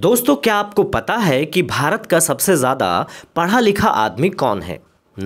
दोस्तों क्या आपको पता है कि भारत का सबसे ज़्यादा पढ़ा लिखा आदमी कौन है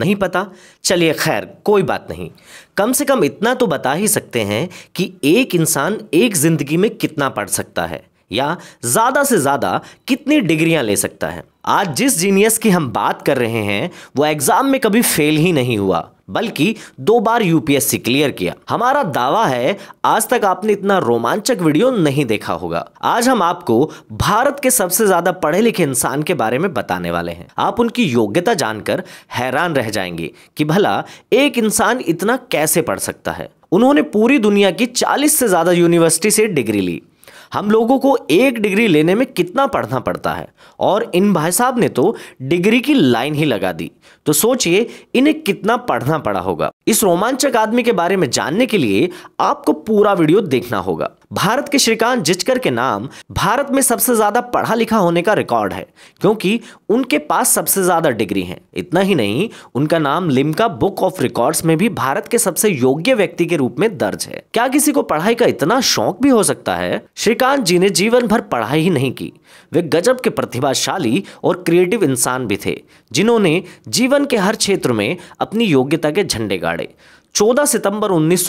नहीं पता चलिए खैर कोई बात नहीं कम से कम इतना तो बता ही सकते हैं कि एक इंसान एक ज़िंदगी में कितना पढ़ सकता है या ज़्यादा से ज़्यादा कितनी डिग्रियां ले सकता है आज जिस जीनियस की हम बात कर रहे हैं वो एग्जाम में कभी फेल ही नहीं हुआ बल्कि दो बार यूपीएससी क्लियर किया हमारा दावा है आज तक आपने इतना रोमांचक वीडियो नहीं देखा होगा आज हम आपको भारत के सबसे ज्यादा पढ़े लिखे इंसान के बारे में बताने वाले हैं आप उनकी योग्यता जानकर हैरान रह जाएंगे कि भला एक इंसान इतना कैसे पढ़ सकता है उन्होंने पूरी दुनिया की 40 से ज्यादा यूनिवर्सिटी से डिग्री ली हम लोगों को एक डिग्री लेने में कितना पढ़ना पड़ता है और इन भाई साहब ने तो डिग्री की लाइन ही लगा दी तो सोचिए इन्हें कितना पढ़ना पड़ा होगा इस रोमांचक आदमी के बारे में जानने के लिए आपको पूरा वीडियो देखना होगा भारत के श्रीकांत जिचकर के नाम भारत में सबसे ज्यादा पढ़ा लिखा होने का रिकॉर्ड है क्योंकि उनके पास सबसे ज्यादा डिग्री है इतना ही नहीं उनका नाम लिम्का बुक ऑफ रिकॉर्ड्स में भी भारत के सबसे योग्य व्यक्ति के रूप में दर्ज है क्या किसी को पढ़ाई का इतना शौक भी हो सकता है श्रीकांत जी ने जीवन भर पढ़ाई ही नहीं की वे गजब के प्रतिभाशाली और क्रिएटिव इंसान भी थे जिन्होंने जीवन के हर क्षेत्र में अपनी योग्यता के झंडे गाड़े 14 सितंबर उन्नीस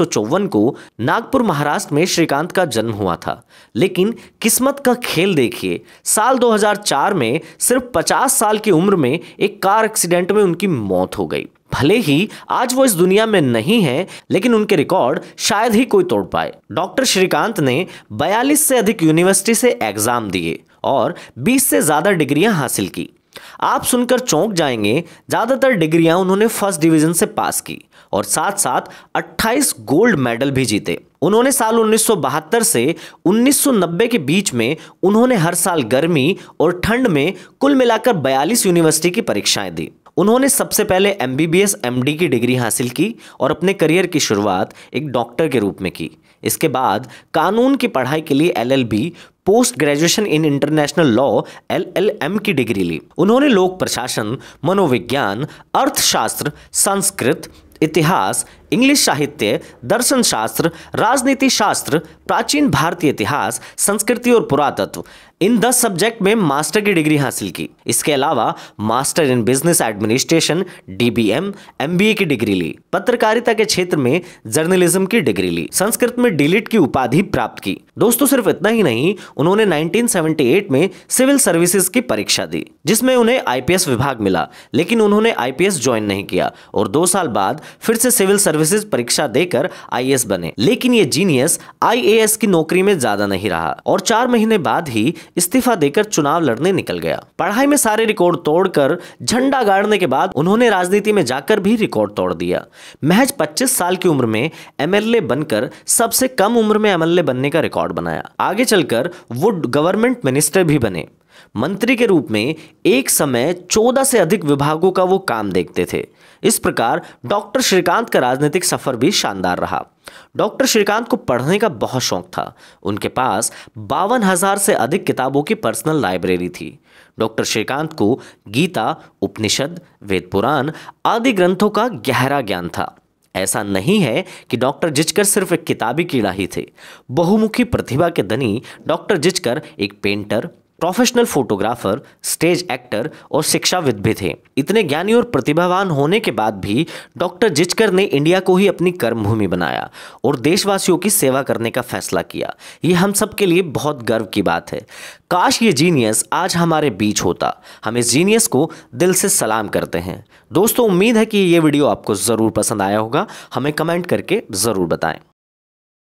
को नागपुर महाराष्ट्र में श्रीकांत का जन्म हुआ था लेकिन किस्मत का खेल देखिए साल 2004 में सिर्फ 50 साल की उम्र में एक कार एक्सीडेंट में उनकी मौत हो गई भले ही आज वो इस दुनिया में नहीं है लेकिन उनके रिकॉर्ड शायद ही कोई तोड़ पाए डॉक्टर श्रीकांत ने 42 से अधिक यूनिवर्सिटी से एग्जाम दिए और 20 से ज़्यादा डिग्रियां हासिल की आप सुनकर चौंक जाएंगे ज़्यादातर डिग्रियां उन्होंने फर्स्ट डिवीजन से पास की और साथ साथ 28 गोल्ड मेडल भी जीते उन्होंने साल 1972 से 1990 के बीच में उन्होंने हर साल गर्मी और ठंड में कुल मिलाकर 42 यूनिवर्सिटी की परीक्षाएं दी उन्होंने सबसे पहले एम बी की डिग्री हासिल की और अपने करियर की शुरुआत एक डॉक्टर के रूप में की इसके बाद कानून की पढ़ाई के लिए LLB post graduation in international law LLM की डिग्री ली उन्होंने लोक प्रशासन मनोविज्ञान अर्थशास्त्र संस्कृत इतिहास इंग्लिश साहित्य दर्शन शास्त्र राजनीति शास्त्र प्राचीन भारतीय इतिहास संस्कृति और पुरातत्व इन दस सब्जेक्ट में मास्टर की डिग्री हासिल की इसके अलावा master in business administration DBM MBA की डिग्री ली पत्रकारिता के क्षेत्र में जर्नलिज्म की डिग्री ली संस्कृत में डिलीट की उपाधि प्राप्त की दोस्तों सिर्फ इतना ही नहीं उन्होंने 1978 में सिविल सर्विसेज की परीक्षा दी जिसमें उन्हें आईपीएस विभाग मिला लेकिन उन्होंने आईपीएस ज्वाइन नहीं किया और दो साल बाद फिर से सिविल सर्विस सर्विसेज परीक्षा देकर आई बने लेकिन ये जीनियस आई की नौकरी में ज्यादा नहीं रहा और चार महीने बाद ही इस्तीफा देकर चुनाव लड़ने निकल गया पढ़ाई में सारे रिकॉर्ड तोड़कर झंडा गाड़ने के बाद उन्होंने राजनीति में जाकर भी रिकॉर्ड तोड़ दिया महज 25 साल की उम्र में एमएलए बनकर सबसे कम उम्र में एमएलए बनने का रिकॉर्ड बनाया आगे चलकर वो गवर्नमेंट मिनिस्टर भी बने मंत्री के रूप में एक समय चौदह से अधिक विभागों का वो काम देखते थे इस प्रकार डॉक्टर श्रीकांत का राजनीतिक सफर भी शानदार रहा डॉक्टर श्रीकांत को पढ़ने का बहुत शौक था उनके पास बावन हजार से अधिक किताबों की पर्सनल लाइब्रेरी थी डॉक्टर श्रीकांत को गीता उपनिषद वेद पुराण आदि ग्रंथों का गहरा ज्ञान था ऐसा नहीं है कि डॉक्टर जिचकर सिर्फ एक किताबी कीड़ा ही थे बहुमुखी प्रतिभा के धनी डॉक्टर जिचकर एक painter professional photographer stage actor और शिक्षाविद भी थे इतने ज्ञानी और प्रतिभावान होने के बाद भी डॉक्टर जिचकर ने इंडिया को ही अपनी कर्मभूमि बनाया और देशवासियों की सेवा करने का फैसला किया ये हम सब के लिए बहुत गर्व की बात है काश ये जीनियस आज हमारे बीच होता हम इस जीनियस को दिल से सलाम करते हैं दोस्तों उम्मीद है कि ये वीडियो आपको ज़रूर पसंद आया होगा हमें कमेंट करके ज़रूर बताएं